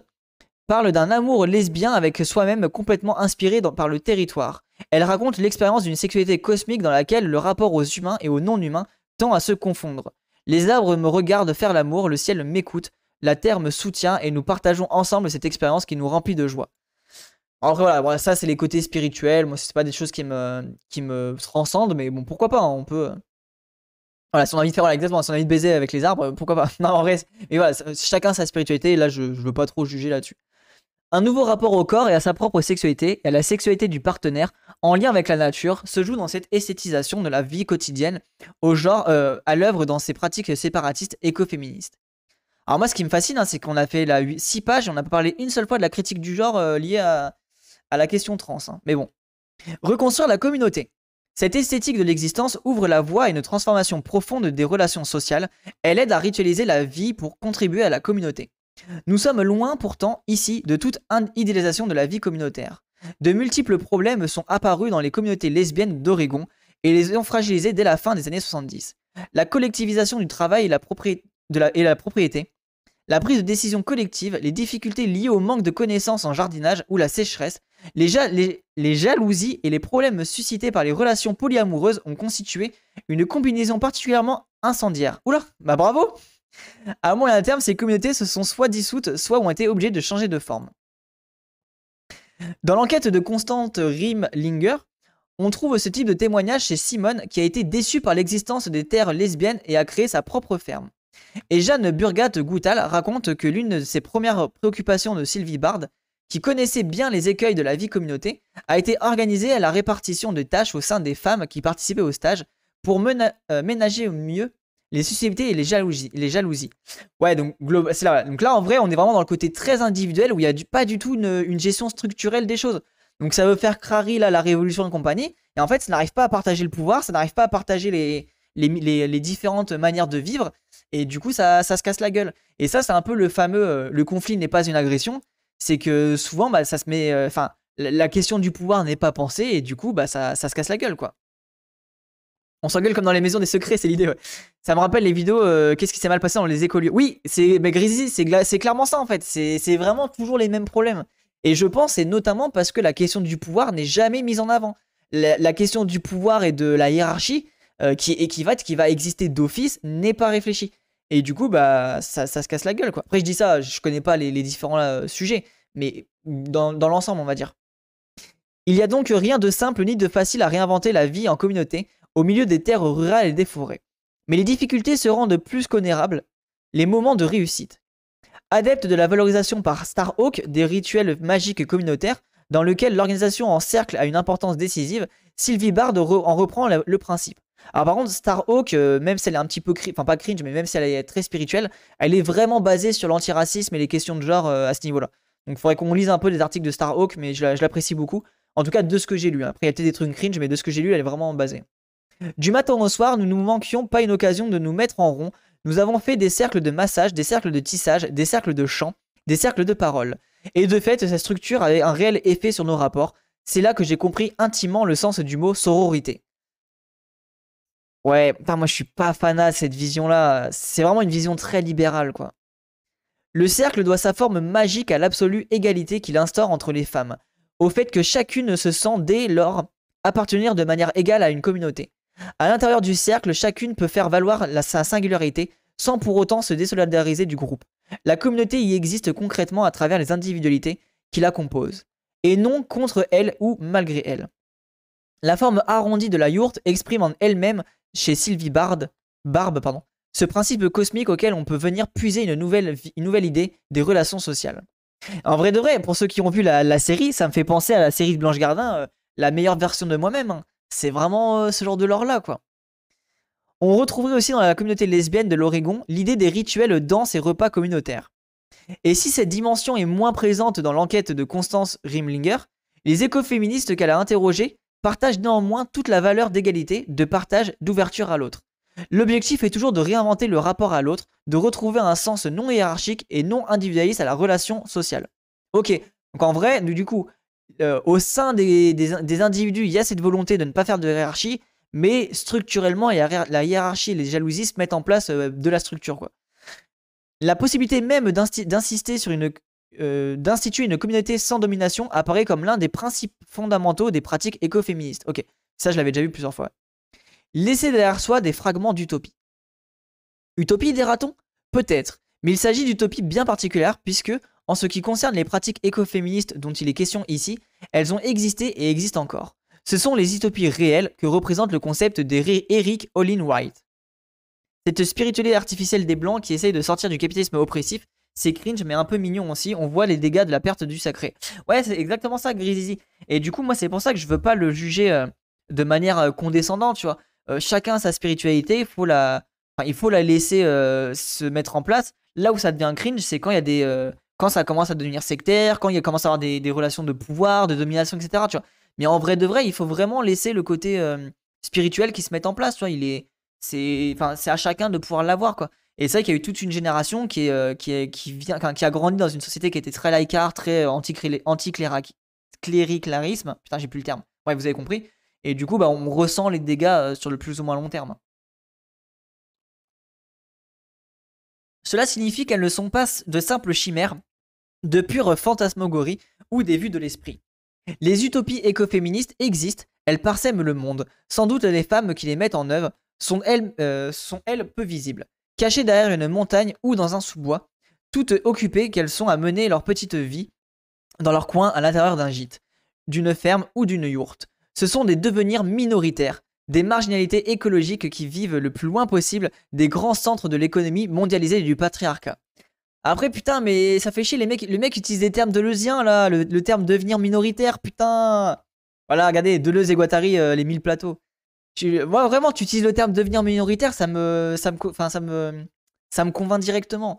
Speaker 1: parle d'un amour lesbien avec soi-même complètement inspiré par le territoire. Elle raconte l'expérience d'une sexualité cosmique dans laquelle le rapport aux humains et aux non-humains tend à se confondre. Les arbres me regardent faire l'amour, le ciel m'écoute, la terre me soutient et nous partageons ensemble cette expérience qui nous remplit de joie. Alors voilà, ça c'est les côtés spirituels, moi c'est pas des choses qui me, qui me transcendent, mais bon pourquoi pas, hein, on peut... Euh. Voilà, a envie de faire voilà, exactement, a envie de baiser avec les arbres, pourquoi pas. Non en vrai, mais voilà, chacun sa spiritualité, et là je, je veux pas trop juger là-dessus. Un nouveau rapport au corps et à sa propre sexualité et à la sexualité du partenaire en lien avec la nature se joue dans cette esthétisation de la vie quotidienne au genre euh, à l'œuvre dans ces pratiques séparatistes écoféministes. Alors moi ce qui me fascine hein, c'est qu'on a fait la 6 pages et on n'a pas parlé une seule fois de la critique du genre euh, liée à, la question trans. Hein. Mais bon. Reconstruire la communauté. Cette esthétique de l'existence ouvre la voie à une transformation profonde des relations sociales, elle aide à ritualiser la vie pour contribuer à la communauté. Nous sommes loin pourtant ici de toute idéalisation de la vie communautaire. De multiples problèmes sont apparus dans les communautés lesbiennes d'Oregon et les ont fragilisés dès la fin des années 70. La collectivisation du travail et la, propriété, la prise de décision collective, les difficultés liées au manque de connaissances en jardinage ou la sécheresse, les, jalousies et les problèmes suscités par les relations polyamoureuses ont constitué une combinaison particulièrement incendiaire. Oula, bah bravo à moyen terme, ces communautés se sont soit dissoutes, soit ont été obligées de changer de forme. Dans l'enquête de Constante Rimlinger, on trouve ce type de témoignage chez Simone qui a été déçue par l'existence des terres lesbiennes et a créé sa propre ferme. Et Jeanne Burgat Goutal raconte que l'une de ses premières préoccupations de Sylvie Bard, qui connaissait bien les écueils de la vie communauté, a été organisée à la répartition de tâches au sein des femmes qui participaient au stage pour euh, ménager au mieux les susceptibilités et les jalousies. Les jalousies. Ouais, donc c'est là, donc là en vrai, on est vraiment dans le côté très individuel où il n'y a pas du tout une, gestion structurelle des choses. Donc ça veut faire crari la révolution et compagnie. Et en fait, ça n'arrive pas à partager le pouvoir, ça n'arrive pas à partager les, les, différentes manières de vivre. Et du coup, ça, ça se casse la gueule. Et ça, c'est un peu le fameux euh, le conflit n'est pas une agression. C'est que souvent, bah, ça se met. Euh, enfin, la, question du pouvoir n'est pas pensée et du coup, bah, ça, ça se casse la gueule, quoi. On s'engueule comme dans les maisons des secrets, c'est l'idée, Ça me rappelle les vidéos euh, Qu'est-ce qui s'est mal passé dans les écoliers. Oui, c'est Grizzly, c'est clairement ça en fait. C'est vraiment toujours les mêmes problèmes. Et je pense, c'est notamment parce que la question du pouvoir n'est jamais mise en avant. La, question du pouvoir et de la hiérarchie euh, qui est qui, qui va exister d'office, n'est pas réfléchie. Et du coup, bah, ça, ça, se casse la gueule, quoi. Après, je dis ça, je connais pas les, différents euh, sujets, mais dans, dans l'ensemble, on va dire. Il n'y a donc rien de simple ni de facile à réinventer la vie en communauté, au milieu des terres rurales et des forêts. Mais les difficultés se rendent plus connérables, les moments de réussite. Adepte de la valorisation par Starhawk des rituels magiques communautaires, dans lequel l'organisation en cercle a une importance décisive, Sylvie Bard en reprend le principe. Alors par contre, Starhawk, euh, même si elle est un petit peu, enfin pas cringe, mais même si elle est très spirituelle, elle est vraiment basée sur l'antiracisme et les questions de genre euh, à ce niveau-là. Donc il faudrait qu'on lise un peu les articles de Starhawk, mais je l'apprécie beaucoup. En tout cas, de ce que j'ai lu. Après, il y a peut-être des trucs cringe, mais de ce que j'ai lu, elle est vraiment basée. Du matin au soir, nous ne manquions pas une occasion de nous mettre en rond. Nous avons fait des cercles de massage, des cercles de tissage, des cercles de chant, des cercles de parole. Et de fait, cette structure avait un réel effet sur nos rapports. C'est là que j'ai compris intimement le sens du mot sororité. Ouais, enfin moi je suis pas fanat cette vision-là. C'est vraiment une vision très libérale, quoi. Le cercle doit sa forme magique à l'absolue égalité qu'il instaure entre les femmes, au fait que chacune se sent dès lors appartenir de manière égale à une communauté. À l'intérieur du cercle, chacune peut faire valoir sa singularité, sans pour autant se désolidariser du groupe. La communauté y existe concrètement à travers les individualités qui la composent, et non contre elle ou malgré elle. La forme arrondie de la yourte exprime en elle-même, chez Sylvie Bard, Barbe, pardon, ce principe cosmique auquel on peut venir puiser une nouvelle, idée des relations sociales. En vrai de vrai, pour ceux qui ont vu la, série, ça me fait penser à la série de Blanche Gardin, euh, la meilleure version de moi-même. Hein. C'est vraiment euh, ce genre de lore-là, quoi. On retrouverait aussi dans la communauté lesbienne de l'Oregon l'idée des rituels danses et repas communautaires. Et si cette dimension est moins présente dans l'enquête de Constance Rimlinger, les écoféministes qu'elle a interrogées partagent néanmoins toute la valeur d'égalité, de partage, d'ouverture à l'autre. L'objectif est toujours de réinventer le rapport à l'autre, de retrouver un sens non hiérarchique et non individualiste à la relation sociale. Ok, donc en vrai, nous, du coup, euh, au sein des, des, individus, il y a cette volonté de ne pas faire de hiérarchie, mais structurellement, la hiérarchie et les jalousies se mettent en place euh, de la structure. Quoi. La possibilité même d'insister sur une euh, d'instituer une communauté sans domination apparaît comme l'un des principes fondamentaux des pratiques écoféministes. Ok, ça je l'avais déjà vu plusieurs fois. Laisser derrière soi des fragments d'utopie. Utopie des ratons Peut-être, mais il s'agit d'utopie bien particulière puisque, en ce qui concerne les pratiques écoféministes dont il est question ici, elles ont existé et existent encore. Ce sont les utopies réelles que représente le concept d'Eric Olin White. Cette spiritualité artificielle des Blancs qui essaye de sortir du capitalisme oppressif, c'est cringe mais un peu mignon aussi, on voit les dégâts de la perte du sacré. Ouais, c'est exactement ça, Grizzly. Et du coup, moi, c'est pour ça que je veux pas le juger euh, de manière euh, condescendante, tu vois. Euh, chacun sa spiritualité, faut la... il faut la laisser se mettre en place. Là où ça devient cringe, c'est quand il y a des quand ça commence à devenir sectaire, quand il commence à avoir des, relations de pouvoir, de domination, etc. Mais en vrai de vrai, il faut vraiment laisser le côté euh, spirituel qui se met en place. Il est, c'est, à chacun de pouvoir l'avoir, Et c'est vrai qu'il y a eu toute une génération qui, euh, a grandi dans une société qui était très laïcard, très anticlériclarisme. Putain, j'ai plus le terme. Ouais, vous avez compris. Et du coup, bah, on ressent les dégâts euh, sur le plus ou moins long terme. Cela signifie qu'elles ne sont pas de simples chimères, de pures fantasmagories ou des vues de l'esprit. Les utopies écoféministes existent, elles parsèment le monde. Sans doute les femmes qui les mettent en œuvre sont elles, euh, sont elles peu visibles, cachées derrière une montagne ou dans un sous-bois, toutes occupées qu'elles sont à mener leur petite vie dans leur coin à l'intérieur d'un gîte, d'une ferme ou d'une yourte. Ce sont des devenirs minoritaires, des marginalités écologiques qui vivent le plus loin possible des grands centres de l'économie mondialisée et du patriarcat. Après, putain, mais ça fait chier, les mecs. Le mec utilise des termes deleuziens, là. Le, terme devenir minoritaire, putain. Voilà, regardez, Deleuze et Guattari, euh, les mille plateaux. Tu, moi, vraiment, tu utilises le terme devenir minoritaire, ça me, me, convainc directement.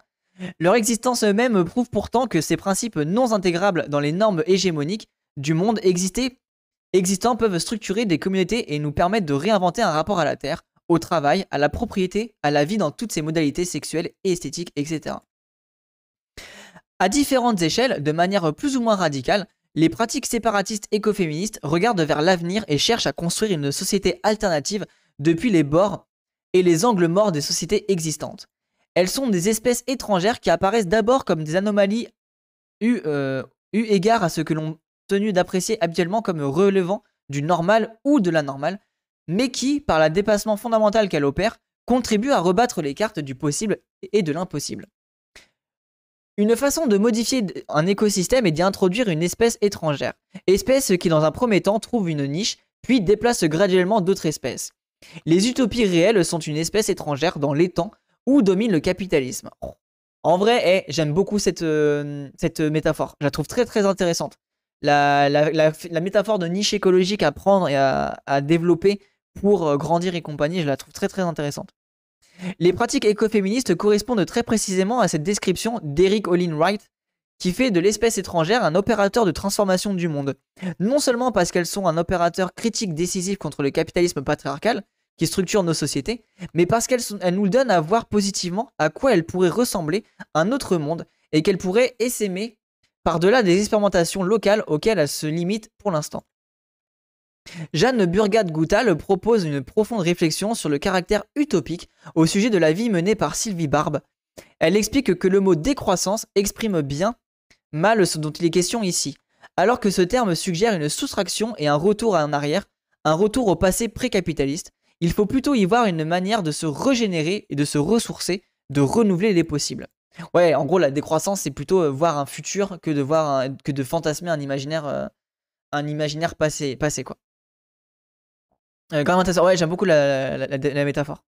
Speaker 1: Leur existence eux-mêmes prouve pourtant que ces principes non intégrables dans les normes hégémoniques du monde existant peuvent structurer des communautés et nous permettre de réinventer un rapport à la terre, au travail, à la propriété, à la vie dans toutes ses modalités sexuelles et esthétiques, etc. À différentes échelles, de manière plus ou moins radicale, les pratiques séparatistes écoféministes regardent vers l'avenir et cherchent à construire une société alternative depuis les bords et les angles morts des sociétés existantes. Elles sont des espèces étrangères qui apparaissent d'abord comme des anomalies eu, euh, égard à ce que l'on tenu d'apprécier habituellement comme relevant du normal ou de l'anormal, mais qui, par le dépassement fondamental qu'elle opère, contribuent à rebattre les cartes du possible et de l'impossible une façon de modifier un écosystème est d'y introduire une espèce étrangère. Espèce qui dans un premier temps trouve une niche, puis déplace graduellement d'autres espèces. Les utopies réelles sont une espèce étrangère dans l'étang où domine le capitalisme. En vrai, eh, j'aime beaucoup cette, euh, cette, métaphore. Je la trouve très très intéressante. La, métaphore de niche écologique à prendre et à, à développer pour euh, grandir et compagnie, je la trouve très très intéressante. Les pratiques écoféministes correspondent très précisément à cette description d'Eric Olin Wright, qui fait de l'espèce étrangère un opérateur de transformation du monde. Non seulement parce qu'elles sont un opérateur critique décisif contre le capitalisme patriarcal qui structure nos sociétés, mais parce qu'elles nous donnent à voir positivement à quoi elle pourrait ressembler un autre monde et qu'elle pourrait essaimer par-delà des expérimentations locales auxquelles elle se limite pour l'instant. Jeanne Burgat-Goutal propose une profonde réflexion sur le caractère utopique au sujet de la vie menée par Sylvie Barbe. Elle explique que le mot décroissance exprime bien mal ce dont il est question ici, alors que ce terme suggère une soustraction et un retour en arrière, un retour au passé précapitaliste, il faut plutôt y voir une manière de se régénérer et de se ressourcer, de renouveler les possibles. Ouais, en gros, la décroissance, c'est plutôt euh, voir un futur que de, voir que de fantasmer un imaginaire, euh, un imaginaire passé, passé, quoi. Euh, ouais, j'aime beaucoup la, métaphore.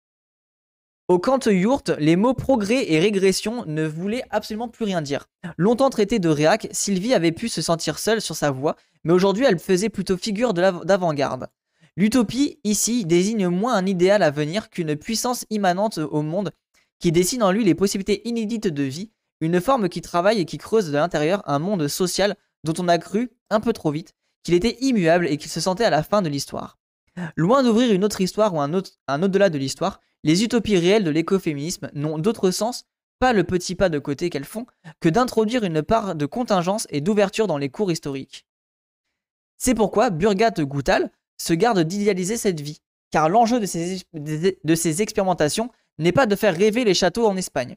Speaker 1: Au Kant Yurt, les mots progrès et régression ne voulaient absolument plus rien dire. Longtemps traitée de réac, Sylvie avait pu se sentir seule sur sa voie, mais aujourd'hui elle faisait plutôt figure d'avant-garde. L'utopie, ici, désigne moins un idéal à venir qu'une puissance immanente au monde qui dessine en lui les possibilités inédites de vie, une forme qui travaille et qui creuse de l'intérieur un monde social dont on a cru, un peu trop vite, qu'il était immuable et qu'il se sentait à la fin de l'histoire. Loin d'ouvrir une autre histoire ou un, autre, au-delà de l'histoire, les utopies réelles de l'écoféminisme n'ont d'autre sens, pas le petit pas de côté qu'elles font, que d'introduire une part de contingence et d'ouverture dans les cours historiques. C'est pourquoi Burgat Goutal se garde d'idéaliser cette vie, car l'enjeu de de ces expérimentations n'est pas de faire rêver les châteaux en Espagne.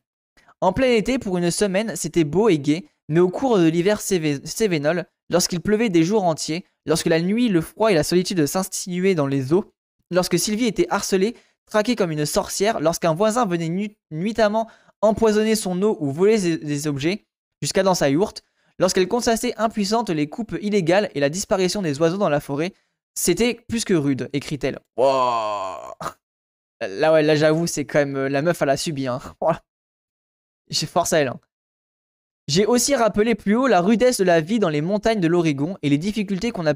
Speaker 1: En plein été, pour une semaine, c'était beau et gai, mais au cours de l'hiver sévénol, lorsqu'il pleuvait des jours entiers, lorsque la nuit, le froid et la solitude s'insinuaient dans les eaux, lorsque Sylvie était harcelée, traquée comme une sorcière, lorsqu'un voisin venait nuitamment empoisonner son eau ou voler des, objets, jusqu'à dans sa yourte, lorsqu'elle constatait impuissante les coupes illégales et la disparition des oiseaux dans la forêt, c'était plus que rude, écrit-elle. Là, ouais, là, j'avoue, c'est quand même. Euh, la meuf, à la subi, hein. J'ai force à elle. Hein. J'ai aussi rappelé plus haut la rudesse de la vie dans les montagnes de l'Oregon et les difficultés qu'on a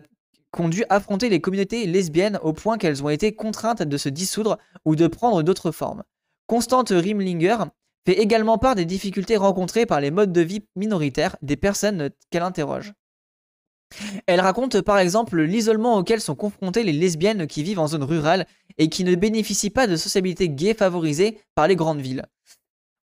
Speaker 1: qu'ont dû affronter les communautés lesbiennes au point qu'elles ont été contraintes de se dissoudre ou de prendre d'autres formes. Constante Rimlinger fait également part des difficultés rencontrées par les modes de vie minoritaires des personnes qu'elle interroge. Elle raconte par exemple l'isolement auquel sont confrontées les lesbiennes qui vivent en zone rurale et qui ne bénéficient pas de sociabilité gay favorisée par les grandes villes.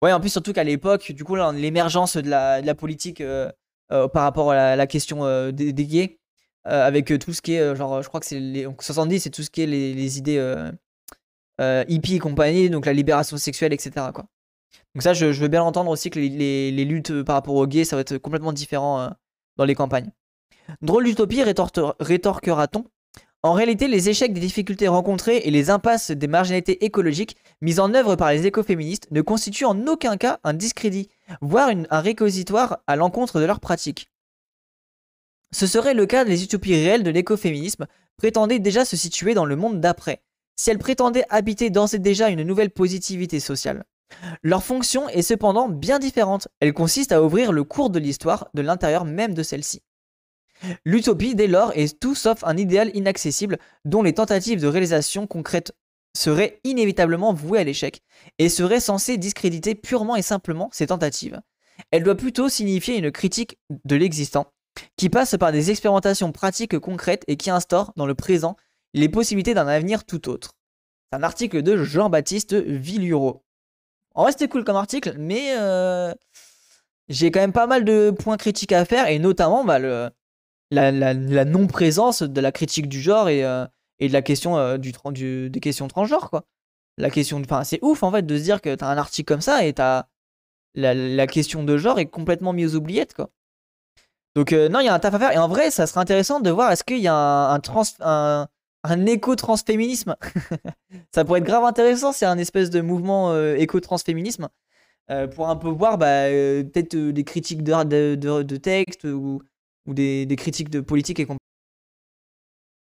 Speaker 1: Ouais, en plus, surtout qu'à l'époque, du coup, l'émergence de la, politique euh, euh, par rapport à la, question euh, des, gays, avec tout ce qui est, genre, je crois que c'est les 70, c'est tout ce qui est les, idées hippies et compagnie, donc la libération sexuelle, etc. Donc, ça, je, veux bien entendre aussi que les, luttes par rapport aux gays, ça va être complètement différent dans les campagnes. Drôle d'utopie, rétorquera-t-on en réalité, les échecs des difficultés rencontrées et les impasses des marginalités écologiques mises en œuvre par les écoféministes ne constituent en aucun cas un discrédit, voire un réquisitoire à l'encontre de leurs pratiques. Ce serait le cas des utopies réelles de l'écoféminisme, prétendaient déjà se situer dans le monde d'après, si elles prétendaient habiter dans et déjà une nouvelle positivité sociale. Leur fonction est cependant bien différente, elle consiste à ouvrir le cours de l'histoire de l'intérieur même de celle-ci. L'utopie, dès lors, est tout sauf un idéal inaccessible dont les tentatives de réalisation concrète seraient inévitablement vouées à l'échec et seraient censées discréditer purement et simplement ces tentatives. Elle doit plutôt signifier une critique de l'existant qui passe par des expérimentations pratiques concrètes et qui instaure dans le présent les possibilités d'un avenir tout autre. C'est un article de Jean-Baptiste Villureau. En vrai, c'était cool comme article, mais euh, j'ai quand même pas mal de points critiques à faire, et notamment bah, le, la, la, non-présence de la critique du genre et, euh, et de la question euh, du, des questions transgenres, quoi. La question, enfin, c'est ouf en fait de se dire que t'as un article comme ça et t'as la, la, question de genre est complètement mise aux oubliettes, quoi. Donc euh, non, il y a un taf à faire et en vrai, ça serait intéressant de voir est-ce qu'il y a un, un un, éco-transféminisme. ça pourrait être grave intéressant, c'est un espèce de mouvement éco-transféminisme pour un peu voir bah, peut-être des critiques de, de, de, de ou ou des, critiques de politique et